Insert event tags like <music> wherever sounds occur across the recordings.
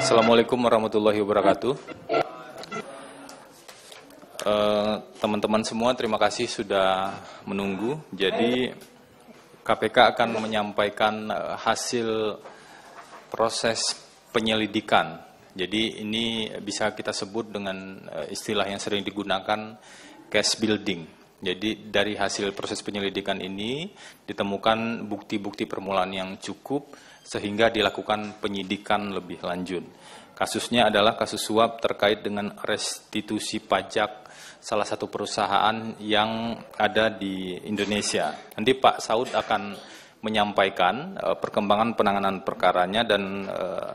Assalamualaikum warahmatullahi wabarakatuh. Eh, teman-teman semua, terima kasih sudah menunggu. Jadi, KPK akan menyampaikan eh, hasil proses penyelidikan. Jadi, ini bisa kita sebut dengan eh, istilah yang sering digunakan case building. Jadi dari hasil proses penyelidikan ini ditemukan bukti-bukti permulaan yang cukup sehingga dilakukan penyidikan lebih lanjut. Kasusnya adalah kasus suap terkait dengan restitusi pajak salah satu perusahaan yang ada di Indonesia. Nanti Pak Saud akan menyampaikan uh, perkembangan penanganan perkaranya dan uh,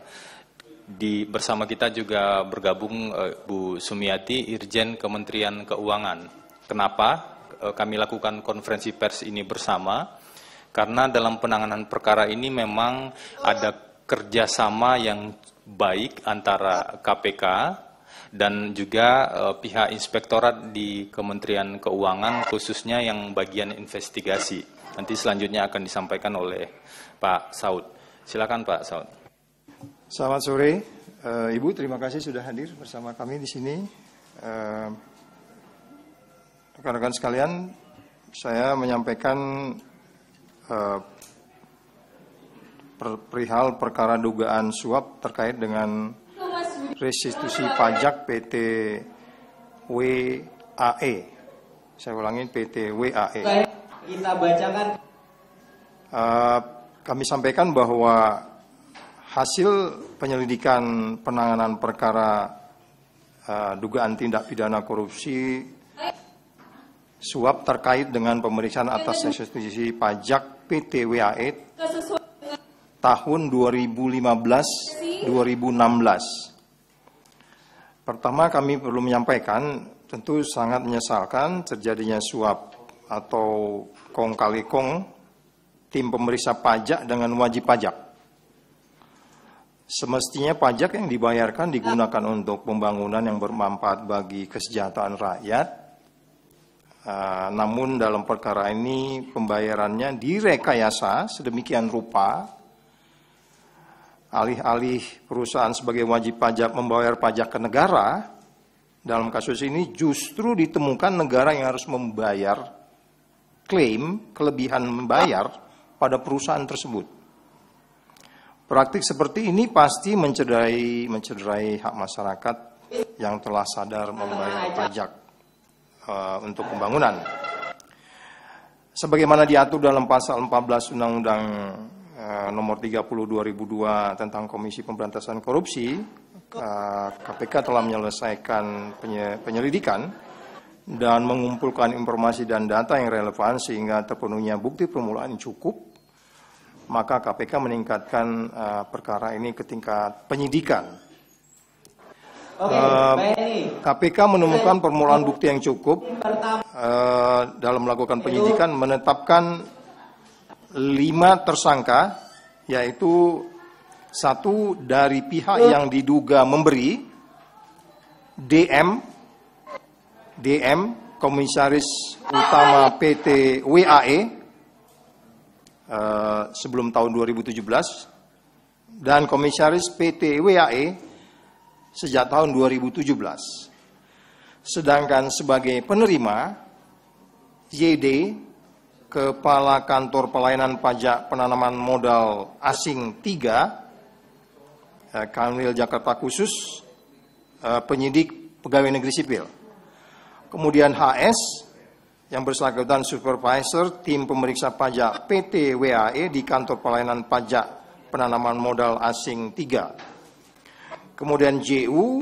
di bersama kita juga bergabung uh, Bu Sumiati Irjen Kementerian Keuangan. Kenapa uh, kami lakukan konferensi pers ini bersama? Karena dalam penanganan perkara ini memang ada kerjasama yang baik antara KPK dan juga eh, pihak inspektorat di Kementerian Keuangan khususnya yang bagian investigasi. Nanti selanjutnya akan disampaikan oleh Pak Saud. Silakan Pak Saud. Selamat sore, uh, Ibu. Terima kasih sudah hadir bersama kami di sini. Eh, rekan-rekan sekalian, saya menyampaikan Eh, per, perihal perkara dugaan suap terkait dengan restitusi pajak PT WAE. Saya ulangi PT WAE. kita bacakan. Uh, kami sampaikan bahwa hasil penyelidikan penanganan perkara uh, dugaan tindak pidana korupsi suap terkait dengan pemeriksaan atas restitusi pajak PT WAE tahun 2015-2016. Pertama kami perlu menyampaikan tentu sangat menyesalkan terjadinya suap atau kong kali kong tim pemeriksa pajak dengan wajib pajak. Semestinya pajak yang dibayarkan digunakan untuk pembangunan yang bermanfaat bagi kesejahteraan rakyat Ah, namun dalam perkara ini pembayarannya direkayasa sedemikian rupa alih-alih perusahaan sebagai wajib pajak membayar pajak ke negara dalam kasus ini justru ditemukan negara yang harus membayar klaim kelebihan membayar pada perusahaan tersebut. Praktik seperti ini pasti mencederai mencederai hak masyarakat yang telah sadar membayar pajak. Eh, untuk pembangunan. Sebagaimana diatur dalam pasal 14 Undang-Undang eh, nomor 30 2002 tentang Komisi Pemberantasan Korupsi, KPK eh, telah menyelesaikan penyelidikan dan mengumpulkan informasi dan data yang relevan sehingga terpenuhnya bukti permulaan cukup, maka KPK meningkatkan perkara ini ke tingkat penyidikan Oke, uh, eh, KPK menemukan permulaan bukti yang cukup uh, dalam melakukan penyidikan menetapkan lima tersangka yaitu satu dari pihak yang diduga memberi DM DM Komisaris Utama PT WAE uh, eh, sebelum tahun 2017 dan Komisaris PT WAE sejak tahun 2017. Sedangkan sebagai penerima, YD, Kepala Kantor Pelayanan Pajak Penanaman Modal Asing 3, eh, Kanwil Jakarta Khusus, eh, penyidik pegawai negeri sipil. Kemudian HS, yang bersangkutan supervisor tim pemeriksa pajak PT WAE di kantor pelayanan pajak penanaman modal asing 3 kemudian JU,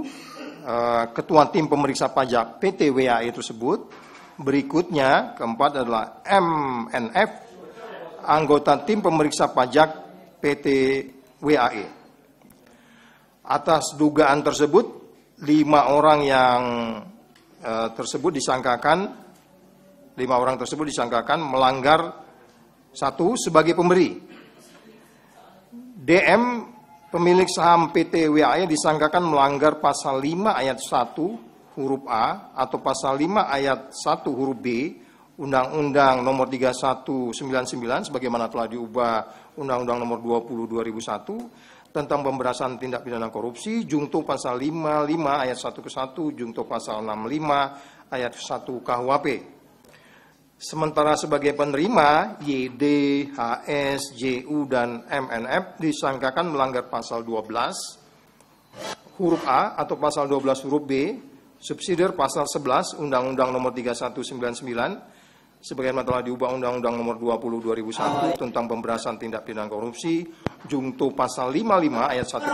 eh, Ketua Tim Pemeriksa Pajak PT WAE tersebut. Berikutnya, keempat adalah MNF, anggota Tim Pemeriksa Pajak PT WAE. Atas dugaan tersebut, lima orang yang eh, tersebut disangkakan lima orang tersebut disangkakan melanggar satu sebagai pemberi. DM pemilik saham PT WAE disangkakan melanggar pasal 5 ayat 1 huruf A atau pasal 5 ayat 1 huruf B Undang-Undang Nomor 3199 sebagaimana telah diubah Undang-Undang Nomor 20 2001 tentang pemberasan tindak pidana korupsi jungto pasal 55 ayat 1 ke 1 jungto pasal 65 ayat 1 KUHP Sementara sebagai penerima, YD, HS, JU, dan MNF disangkakan melanggar pasal 12 huruf A atau pasal 12 huruf B, subsidiar pasal 11 Undang-Undang nomor 3199 sebagian telah diubah Undang-Undang Nomor 20 2001 tentang pemberasan tindak pidana korupsi, jungto pasal 55 ayat 1 ke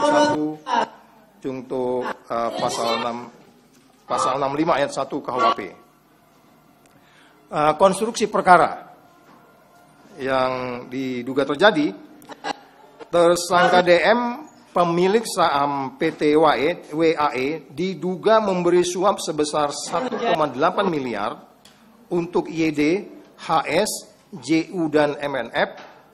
1, jungto uh, pasal 6 pasal 65 ayat 1 KUHP. Eh, konstruksi perkara yang diduga terjadi, tersangka DM pemilik saham PT WAE, WAE diduga memberi suap sebesar 1,8 miliar untuk YD, HS, JU, dan MNF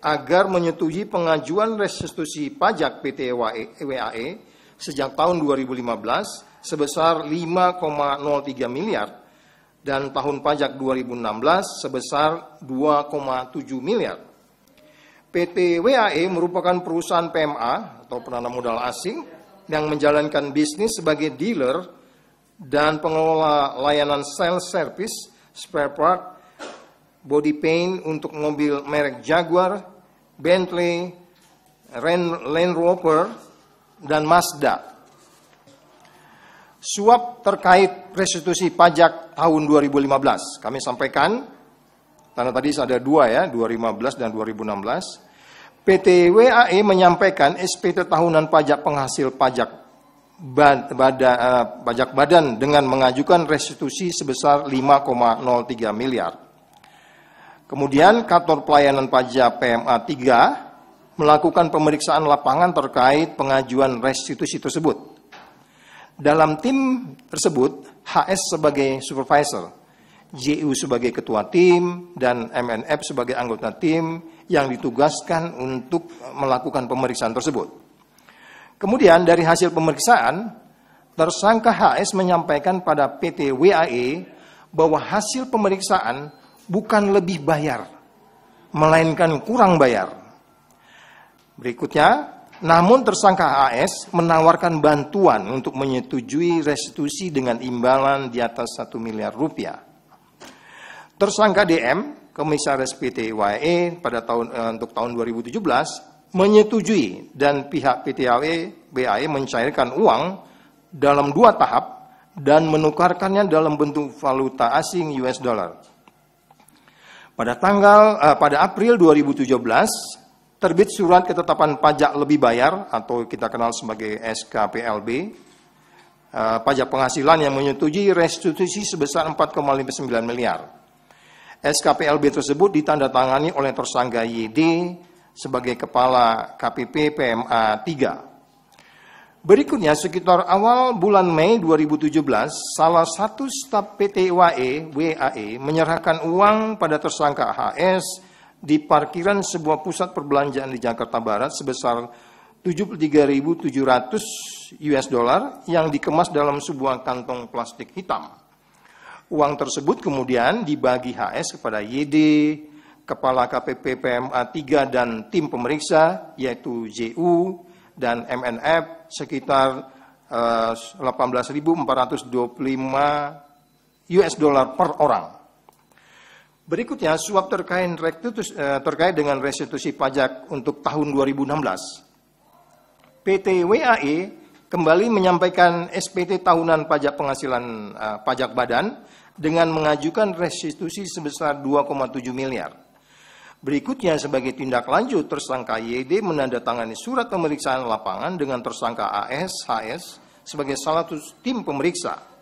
agar menyetujui pengajuan restitusi pajak PT WAE, WAE sejak tahun 2015 sebesar 5,03 miliar dan tahun pajak 2016 sebesar 2,7 miliar. PT WAE merupakan perusahaan PMA atau penanam modal asing yang menjalankan bisnis sebagai dealer dan pengelola layanan sales service spare part body paint untuk mobil merek Jaguar, Bentley, Land Rover, dan Mazda suap terkait restitusi pajak tahun 2015. Kami sampaikan, karena tadi ada dua ya, 2015 dan 2016. PT WAE menyampaikan SPT tahunan pajak penghasil pajak bad, eh, pajak badan dengan mengajukan restitusi sebesar 5,03 miliar. Kemudian kantor pelayanan pajak PMA 3 melakukan pemeriksaan lapangan terkait pengajuan restitusi tersebut. Dalam tim tersebut, HS sebagai supervisor, JU sebagai ketua tim, dan MNF sebagai anggota tim yang ditugaskan untuk melakukan pemeriksaan tersebut. Kemudian dari hasil pemeriksaan, tersangka HS menyampaikan pada PT WAE bahwa hasil pemeriksaan bukan lebih bayar, melainkan kurang bayar. Berikutnya, namun tersangka AS menawarkan bantuan untuk menyetujui restitusi dengan imbalan di atas 1 miliar rupiah. Tersangka DM, Komisaris PT YE pada tahun eh, untuk tahun 2017 menyetujui dan pihak PT AWE BAE mencairkan uang dalam dua tahap dan menukarkannya dalam bentuk valuta asing US dollar. Pada tanggal eh, pada April 2017 terbit surat ketetapan pajak lebih bayar atau kita kenal sebagai SKPLB, eh, pajak penghasilan yang menyetujui restitusi sebesar 4,59 miliar. SKPLB tersebut ditandatangani oleh tersangka YD sebagai kepala KPP PMA 3. Berikutnya sekitar awal bulan Mei 2017, salah satu staf PT WAE, WAE menyerahkan uang pada tersangka HS di parkiran sebuah pusat perbelanjaan di Jakarta Barat sebesar 73.700 US dollar yang dikemas dalam sebuah kantong plastik hitam. Uang tersebut kemudian dibagi HS kepada YD, Kepala KPP PMA 3 dan tim pemeriksa yaitu JU dan MNF sekitar 18.425 eh, US dollar per orang. Berikutnya suap terkait eh, terkait dengan restitusi pajak untuk tahun 2016. PT WAE kembali menyampaikan SPT tahunan pajak penghasilan uh, pajak badan dengan mengajukan restitusi sebesar 2,7 miliar. Berikutnya sebagai tindak lanjut tersangka YD menandatangani surat pemeriksaan lapangan dengan tersangka AS, HS sebagai salah satu tim pemeriksa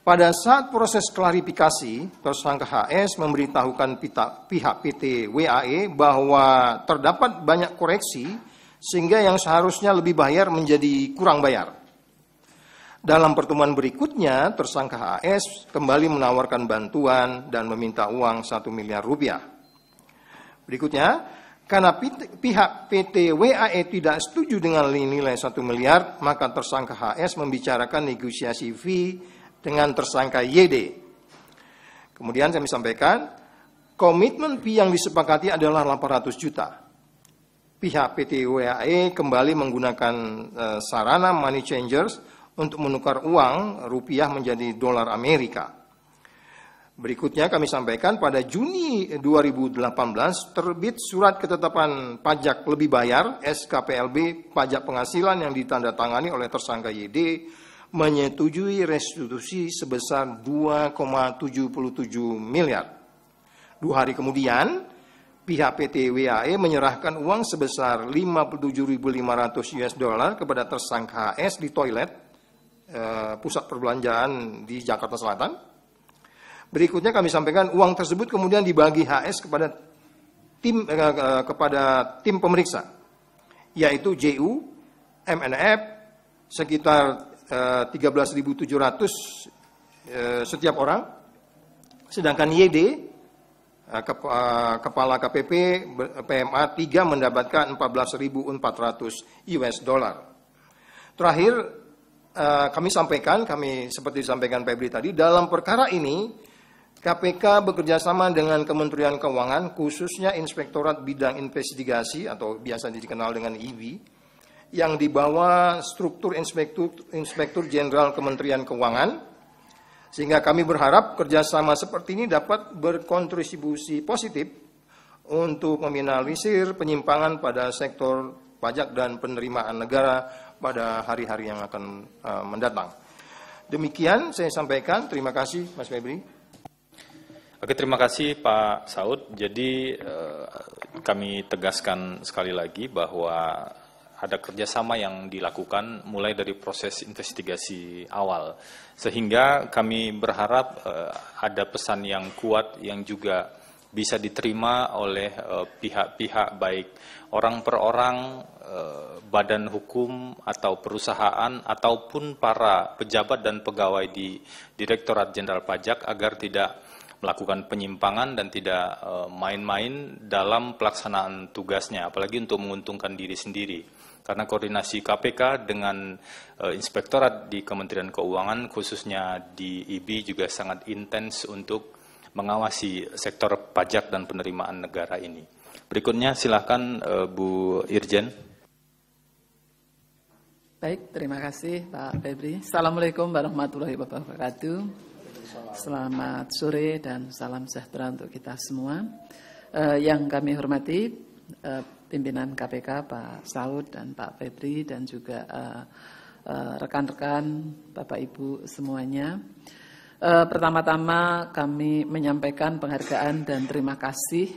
pada saat proses klarifikasi, tersangka HS memberitahukan pihak PT WAE bahwa terdapat banyak koreksi sehingga yang seharusnya lebih bayar menjadi kurang bayar. Dalam pertemuan berikutnya, tersangka HS kembali menawarkan bantuan dan meminta uang 1 miliar rupiah. Berikutnya, karena pihak PT WAE tidak setuju dengan nilai 1 miliar, maka tersangka HS membicarakan negosiasi fee dengan tersangka YD. Kemudian kami sampaikan, komitmen fee yang disepakati adalah 800 juta. Pihak PT WAE kembali menggunakan eh, sarana money changers untuk menukar uang rupiah menjadi dolar Amerika. Berikutnya kami sampaikan pada Juni 2018 terbit surat ketetapan pajak lebih bayar SKPLB pajak penghasilan yang ditandatangani oleh tersangka YD menyetujui restitusi sebesar 2,77 miliar. Dua hari kemudian, pihak PT WAE menyerahkan uang sebesar 57.500 US dollar kepada tersangka HS di toilet eh, pusat perbelanjaan di Jakarta Selatan. Berikutnya kami sampaikan uang tersebut kemudian dibagi HS kepada tim eh, eh, kepada tim pemeriksa yaitu JU, MNF sekitar 13.700 eh, eh, setiap orang. Sedangkan YD eh, kepala KPP PMA 3 mendapatkan 14.400 US dollar. Terakhir kami sampaikan, kami seperti disampaikan Febri tadi, dalam perkara ini KPK bekerja sama dengan Kementerian Keuangan, khususnya Inspektorat Bidang Investigasi atau biasa dikenal dengan IWI, yang dibawa struktur inspektur inspektur jenderal Kementerian Keuangan sehingga kami berharap kerjasama seperti ini dapat berkontribusi positif untuk meminimalisir penyimpangan pada sektor pajak dan penerimaan negara pada hari-hari yang akan uh, mendatang. Demikian saya sampaikan. Terima kasih, Mas Febri. Oke, terima kasih Pak Saud. Jadi eh, kami tegaskan sekali lagi bahwa ada kerjasama yang dilakukan mulai dari proses investigasi awal. Sehingga kami berharap uh, ada pesan yang kuat yang juga bisa diterima oleh eh, pihak-pihak uh, baik orang per orang, uh, badan hukum atau perusahaan ataupun para pejabat dan pegawai di Direktorat Jenderal Pajak agar tidak melakukan penyimpangan dan tidak main-main dalam pelaksanaan tugasnya, apalagi untuk menguntungkan diri sendiri karena koordinasi KPK dengan uh, inspektorat di Kementerian Keuangan khususnya di IB juga sangat intens untuk mengawasi sektor pajak dan penerimaan negara ini. Berikutnya silakan uh, Bu Irjen. Baik, terima kasih Pak Febri. Assalamualaikum warahmatullahi wabarakatuh. Selamat sore dan salam sejahtera untuk kita semua. Uh, yang kami hormati, uh, pimpinan KPK Pak Saud dan Pak Febri dan juga eh, eh, rekan-rekan, uh, uh, Bapak Ibu semuanya. Uh, Pertama-tama kami menyampaikan penghargaan dan terima kasih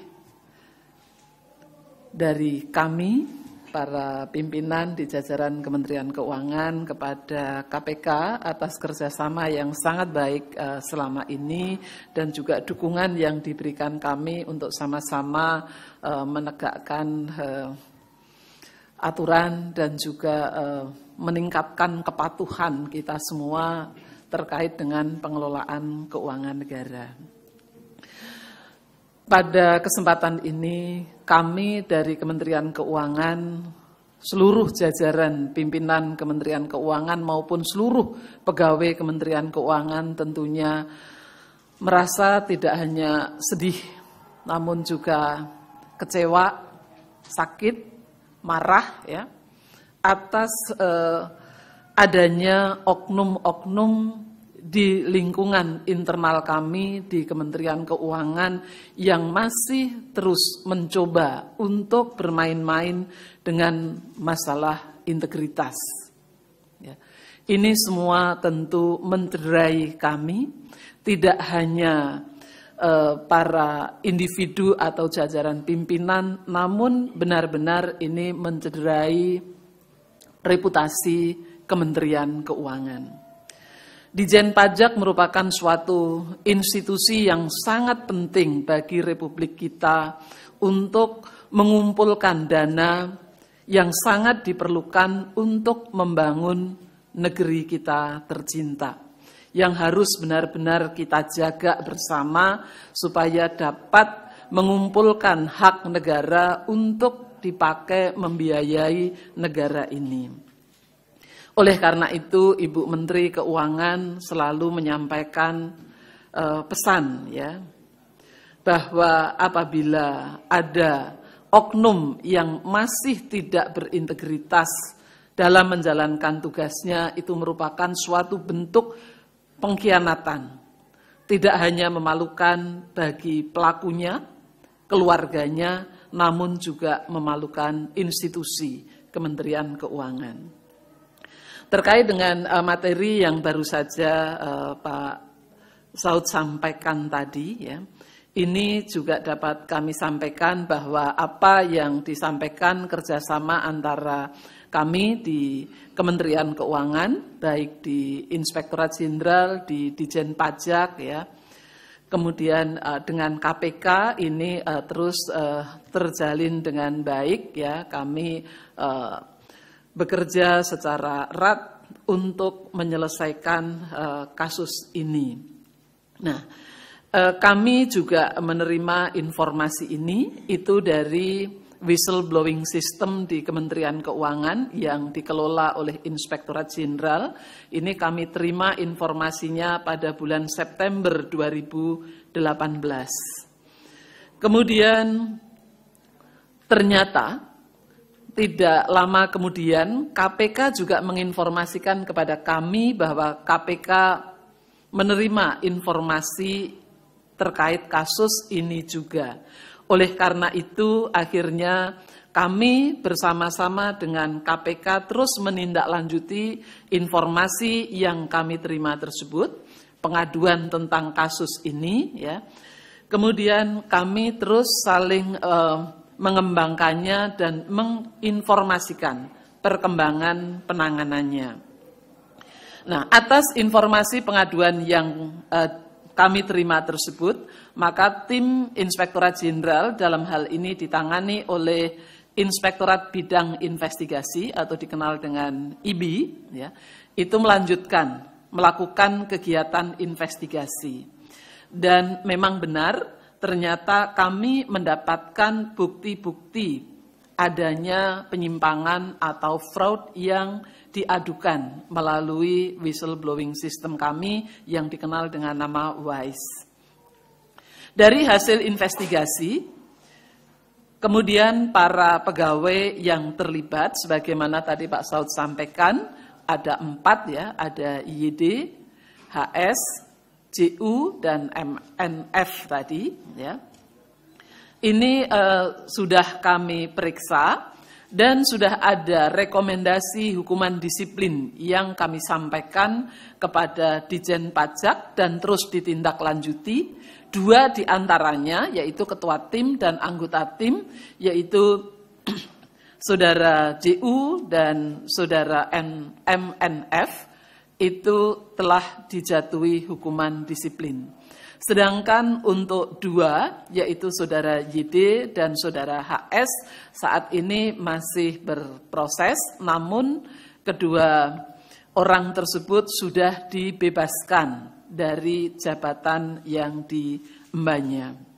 dari kami para pimpinan di jajaran Kementerian Keuangan kepada KPK atas kerjasama yang sangat baik eh, selama ini dan juga dukungan yang diberikan kami untuk sama-sama eh, menegakkan eh, aturan dan juga meningkatkan kepatuhan kita semua terkait dengan pengelolaan keuangan negara. Pada kesempatan ini kami dari Kementerian Keuangan, seluruh jajaran pimpinan Kementerian Keuangan maupun seluruh pegawai Kementerian Keuangan tentunya merasa tidak hanya sedih, namun juga kecewa, sakit, marah ya atas eh, adanya oknum-oknum di lingkungan internal kami di Kementerian Keuangan yang masih terus mencoba untuk bermain-main dengan masalah integritas. Ya. Ini semua tentu mencederai kami, tidak hanya eh, para individu atau jajaran pimpinan, namun benar-benar ini mencederai reputasi Kementerian Keuangan. Dijen Pajak merupakan suatu institusi yang sangat penting bagi Republik kita untuk mengumpulkan dana yang sangat diperlukan untuk membangun negeri kita tercinta yang harus benar-benar kita jaga bersama supaya dapat mengumpulkan hak negara untuk dipakai membiayai negara ini. Oleh karena itu, Ibu Menteri Keuangan selalu menyampaikan uh, pesan ya bahwa apabila ada oknum yang masih tidak berintegritas dalam menjalankan tugasnya itu merupakan suatu bentuk pengkhianatan. Tidak hanya memalukan bagi pelakunya, keluarganya, namun juga memalukan institusi Kementerian Keuangan. Terkait dengan uh, materi yang baru saja uh, Pak Saud sampaikan tadi ya. Ini juga dapat kami sampaikan bahwa apa yang disampaikan kerjasama antara kami di Kementerian Keuangan, baik di Inspektorat Jenderal, di Dijen Pajak, ya, kemudian uh, dengan KPK ini uh, terus uh, terjalin dengan baik, ya, kami uh, bekerja secara erat untuk menyelesaikan eh, kasus ini. Nah, eh, kami juga menerima informasi ini itu dari whistleblowing system di Kementerian Keuangan yang dikelola oleh Inspektorat Jenderal. Ini kami terima informasinya pada bulan September 2018. Kemudian ternyata tidak lama kemudian KPK juga menginformasikan kepada kami bahwa KPK menerima informasi terkait kasus ini juga. Oleh karena itu akhirnya kami bersama-sama dengan KPK terus menindaklanjuti informasi yang kami terima tersebut, pengaduan tentang kasus ini ya. Kemudian kami terus saling eh, mengembangkannya dan menginformasikan perkembangan penanganannya. Nah, atas informasi pengaduan yang eh, kami terima tersebut, maka tim Inspektorat Jenderal dalam hal ini ditangani oleh Inspektorat Bidang Investigasi atau dikenal dengan IB, ya, itu melanjutkan melakukan kegiatan investigasi. Dan memang benar, ternyata kami mendapatkan bukti-bukti adanya penyimpangan atau fraud yang diadukan melalui whistleblowing system kami yang dikenal dengan nama WISE. Dari hasil investigasi, kemudian para pegawai yang terlibat, sebagaimana tadi Pak Saud sampaikan, ada empat ya, ada YD, HS, JU dan MNF tadi ya. Ini uh, sudah kami periksa dan sudah ada rekomendasi hukuman disiplin yang kami sampaikan kepada Dijen Pajak dan terus ditindaklanjuti. Dua diantaranya yaitu Ketua Tim dan anggota tim yaitu <clears throat> Saudara JU dan Saudara MNF itu telah dijatuhi hukuman disiplin. Sedangkan untuk dua, yaitu saudara YD dan saudara HS, saat ini masih berproses, namun kedua orang tersebut sudah dibebaskan dari jabatan yang diembannya.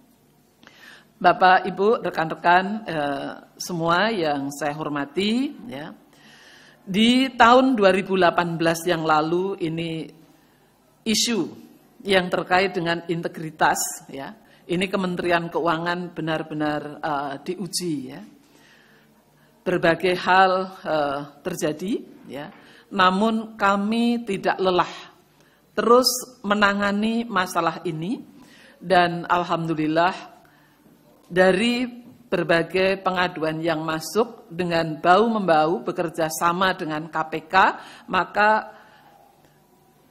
Bapak, Ibu, rekan-rekan eh, semua yang saya hormati, ya, di tahun 2018 yang lalu ini isu yang terkait dengan integritas ya. Ini Kementerian Keuangan benar-benar uh, diuji ya. Berbagai hal uh, terjadi ya. Namun kami tidak lelah terus menangani masalah ini dan alhamdulillah dari berbagai pengaduan yang masuk dengan bau-membau bekerja sama dengan KPK, maka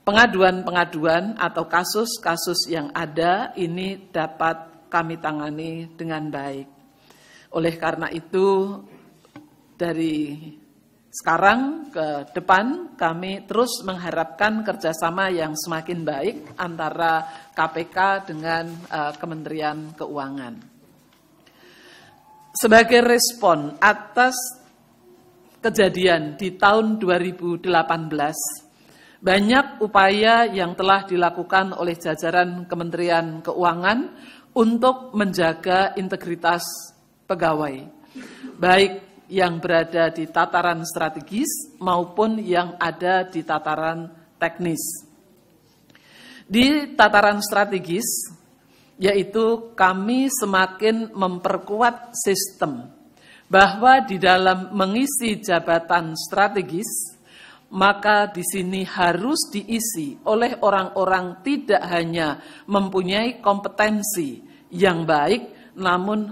pengaduan-pengaduan atau kasus-kasus yang ada ini dapat kami tangani dengan baik. Oleh karena itu, dari sekarang ke depan kami terus mengharapkan kerjasama yang semakin baik antara KPK dengan uh, Kementerian Keuangan sebagai respon atas kejadian di tahun 2018, banyak upaya yang telah dilakukan oleh jajaran Kementerian Keuangan untuk menjaga integritas pegawai, baik yang berada di tataran strategis maupun yang ada di tataran teknis. Di tataran strategis, yaitu kami semakin memperkuat sistem bahwa di dalam mengisi jabatan strategis maka di sini harus diisi oleh orang-orang tidak hanya mempunyai kompetensi yang baik namun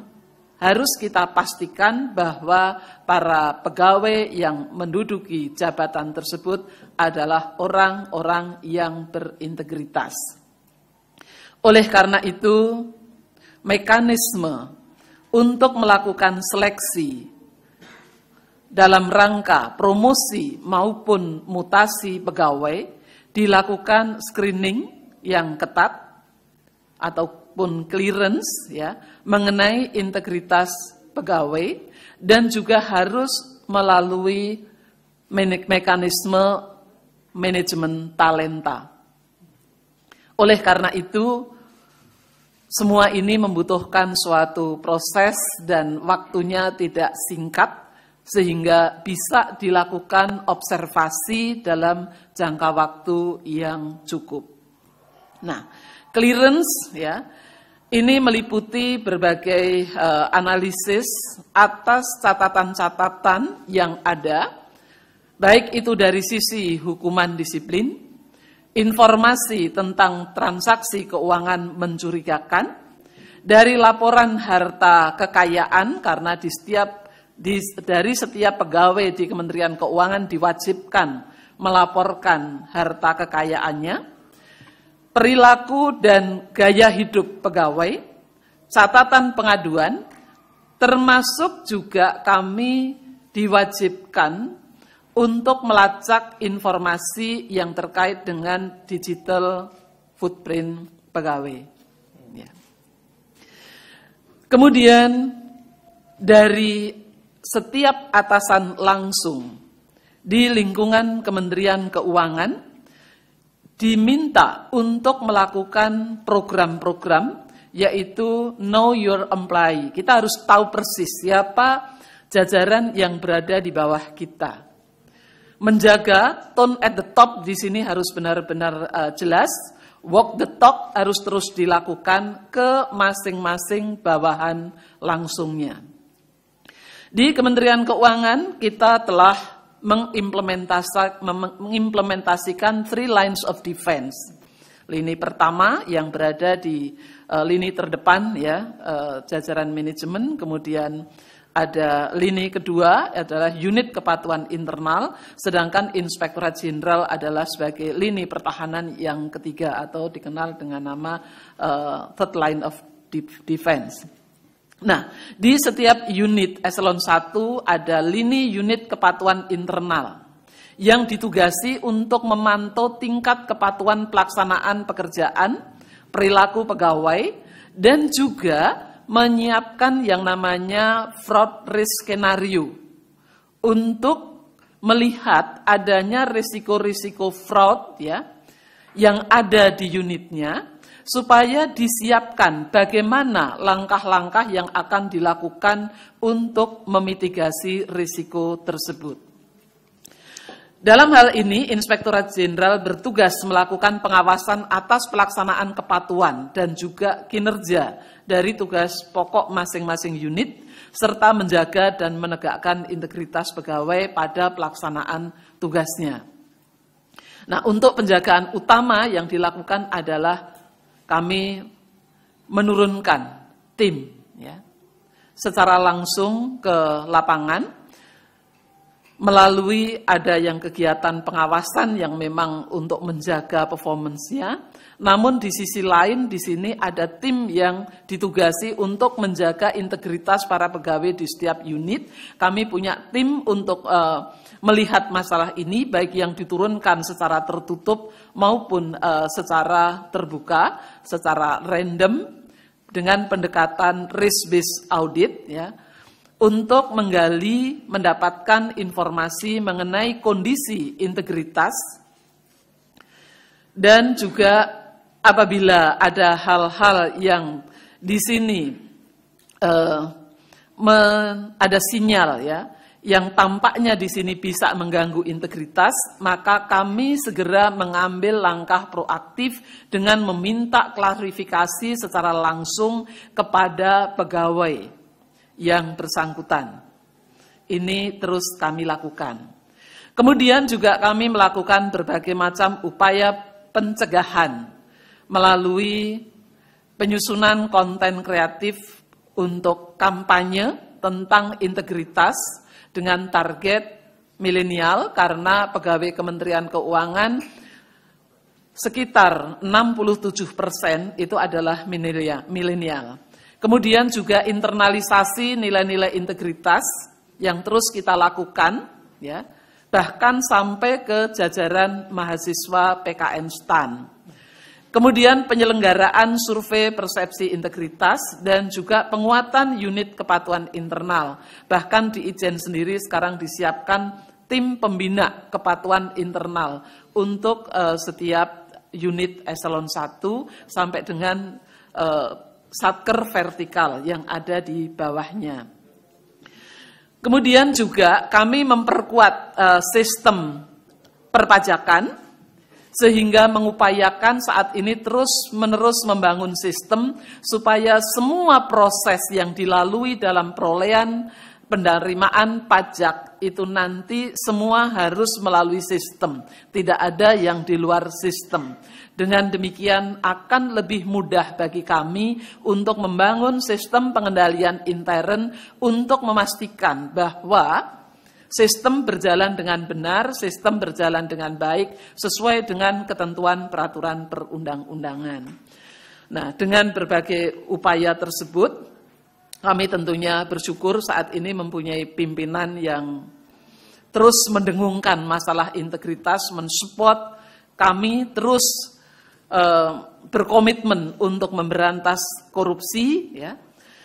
harus kita pastikan bahwa para pegawai yang menduduki jabatan tersebut adalah orang-orang yang berintegritas. Oleh karena itu, mekanisme untuk melakukan seleksi dalam rangka promosi maupun mutasi pegawai dilakukan screening yang ketat ataupun clearance ya mengenai integritas pegawai dan juga harus melalui mekanisme manajemen talenta oleh karena itu, semua ini membutuhkan suatu proses dan waktunya tidak singkat sehingga bisa dilakukan observasi dalam jangka waktu yang cukup. Nah, clearance ya ini meliputi berbagai uh, analisis atas catatan-catatan yang ada baik itu dari sisi hukuman disiplin informasi tentang transaksi keuangan mencurigakan, dari laporan harta kekayaan karena di setiap di, dari setiap pegawai di Kementerian Keuangan diwajibkan melaporkan harta kekayaannya, perilaku dan gaya hidup pegawai, catatan pengaduan, termasuk juga kami diwajibkan untuk melacak informasi yang terkait dengan digital footprint pegawai. Ya. Kemudian dari setiap atasan langsung di lingkungan Kementerian Keuangan diminta untuk melakukan program-program yaitu know your employee. Kita harus tahu persis siapa jajaran yang berada di bawah kita menjaga tone at the top di sini harus benar-benar uh, jelas. Walk the talk harus terus dilakukan ke masing-masing bawahan langsungnya. Di Kementerian Keuangan kita telah mengimplementasikan three lines of defense. Lini pertama yang berada di uh, lini terdepan ya uh, jajaran manajemen, kemudian ada lini kedua adalah unit kepatuan internal, sedangkan Inspektorat Jenderal adalah sebagai lini pertahanan yang ketiga atau dikenal dengan nama uh, third line of defense. Nah, di setiap unit eselon 1 ada lini unit kepatuan internal yang ditugasi untuk memantau tingkat kepatuhan pelaksanaan pekerjaan, perilaku pegawai, dan juga menyiapkan yang namanya fraud risk skenario untuk melihat adanya risiko-risiko fraud ya yang ada di unitnya supaya disiapkan bagaimana langkah-langkah yang akan dilakukan untuk memitigasi risiko tersebut. Dalam hal ini, Inspektorat Jenderal bertugas melakukan pengawasan atas pelaksanaan kepatuhan dan juga kinerja dari tugas pokok masing-masing unit, serta menjaga dan menegakkan integritas pegawai pada pelaksanaan tugasnya. Nah, untuk penjagaan utama yang dilakukan adalah kami menurunkan tim ya, secara langsung ke lapangan melalui ada yang kegiatan pengawasan yang memang untuk menjaga performance-nya, namun di sisi lain di sini ada tim yang ditugasi untuk menjaga integritas para pegawai di setiap unit. Kami punya tim untuk uh, melihat masalah ini baik yang diturunkan secara tertutup maupun uh, secara terbuka, secara random dengan pendekatan risk based audit ya untuk menggali mendapatkan informasi mengenai kondisi integritas dan juga apabila ada hal-hal yang di sini uh, me, ada sinyal ya yang tampaknya di sini bisa mengganggu integritas, maka kami segera mengambil langkah proaktif dengan meminta klarifikasi secara langsung kepada pegawai yang bersangkutan. Ini terus kami lakukan. Kemudian juga kami melakukan berbagai macam upaya pencegahan melalui penyusunan konten kreatif untuk kampanye tentang integritas dengan target milenial karena pegawai Kementerian Keuangan sekitar 67 persen itu adalah milenial. Kemudian juga internalisasi nilai-nilai integritas yang terus kita lakukan, ya, bahkan sampai ke jajaran mahasiswa PKN STAN. Kemudian penyelenggaraan survei persepsi integritas dan juga penguatan unit kepatuhan internal. Bahkan di IJEN sendiri sekarang disiapkan tim pembina kepatuhan internal untuk uh, setiap unit eselon 1 sampai dengan uh, satker vertikal yang ada di bawahnya. Kemudian juga kami memperkuat uh, sistem perpajakan sehingga mengupayakan saat ini terus-menerus membangun sistem supaya semua proses yang dilalui dalam perolehan penerimaan pajak itu nanti semua harus melalui sistem, tidak ada yang di luar sistem. Dengan demikian akan lebih mudah bagi kami untuk membangun sistem pengendalian intern untuk memastikan bahwa Sistem berjalan dengan benar, sistem berjalan dengan baik, sesuai dengan ketentuan peraturan perundang-undangan. Nah, dengan berbagai upaya tersebut, kami tentunya bersyukur saat ini mempunyai pimpinan yang terus mendengungkan masalah integritas, mensupport kami terus e, berkomitmen untuk memberantas korupsi, ya,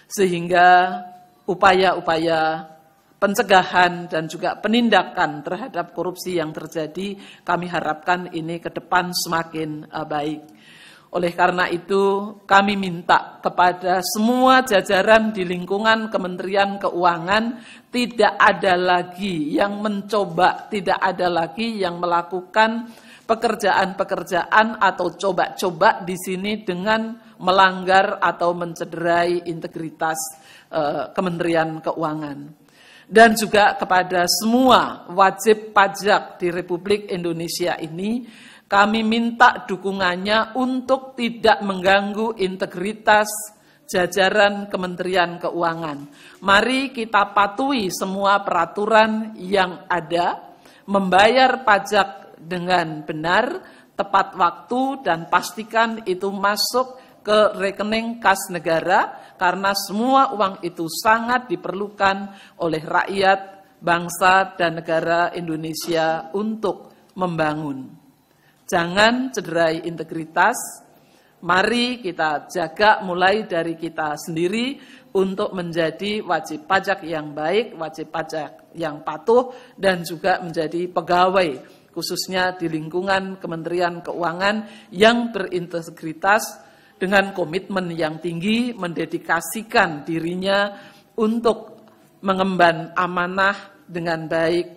sehingga upaya-upaya pencegahan dan juga penindakan terhadap korupsi yang terjadi, kami harapkan ini ke depan semakin eh, baik. Oleh karena itu, kami minta kepada semua jajaran di lingkungan Kementerian Keuangan, tidak ada lagi yang mencoba, tidak ada lagi yang melakukan pekerjaan-pekerjaan atau coba-coba di sini dengan melanggar atau mencederai integritas eh, Kementerian Keuangan dan juga kepada semua wajib pajak di Republik Indonesia ini, kami minta dukungannya untuk tidak mengganggu integritas jajaran Kementerian Keuangan. Mari kita patuhi semua peraturan yang ada, membayar pajak dengan benar, tepat waktu, dan pastikan itu masuk ke rekening kas negara karena semua uang itu sangat diperlukan oleh rakyat, bangsa, dan negara Indonesia untuk membangun. Jangan cederai integritas, mari kita jaga mulai dari kita sendiri untuk menjadi wajib pajak yang baik, wajib pajak yang patuh, dan juga menjadi pegawai khususnya di lingkungan Kementerian Keuangan yang berintegritas dengan komitmen yang tinggi mendedikasikan dirinya untuk mengemban amanah dengan baik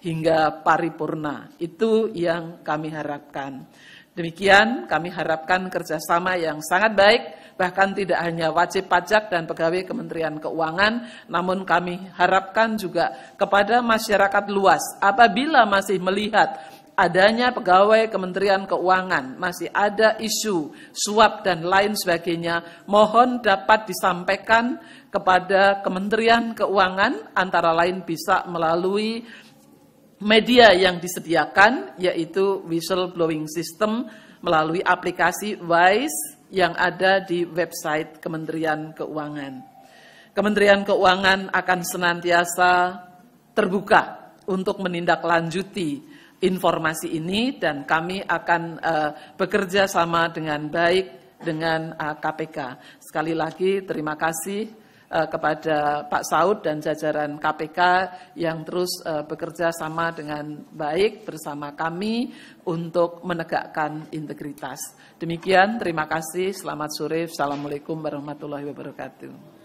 hingga paripurna. Itu yang kami harapkan. Demikian kami harapkan kerjasama yang sangat baik, bahkan tidak hanya wajib pajak dan pegawai Kementerian Keuangan, namun kami harapkan juga kepada masyarakat luas apabila masih melihat adanya pegawai Kementerian Keuangan, masih ada isu suap dan lain sebagainya, mohon dapat disampaikan kepada Kementerian Keuangan antara lain bisa melalui media yang disediakan yaitu whistleblowing system melalui aplikasi WISE yang ada di website Kementerian Keuangan. Kementerian Keuangan akan senantiasa terbuka untuk menindaklanjuti informasi ini dan kami akan uh, bekerja sama dengan baik dengan uh, eh, KPK. Sekali lagi terima kasih uh, kepada Pak Saud dan jajaran KPK yang terus uh, bekerja sama dengan baik bersama kami untuk menegakkan integritas. Demikian, terima kasih. Selamat sore. Assalamualaikum warahmatullahi wabarakatuh.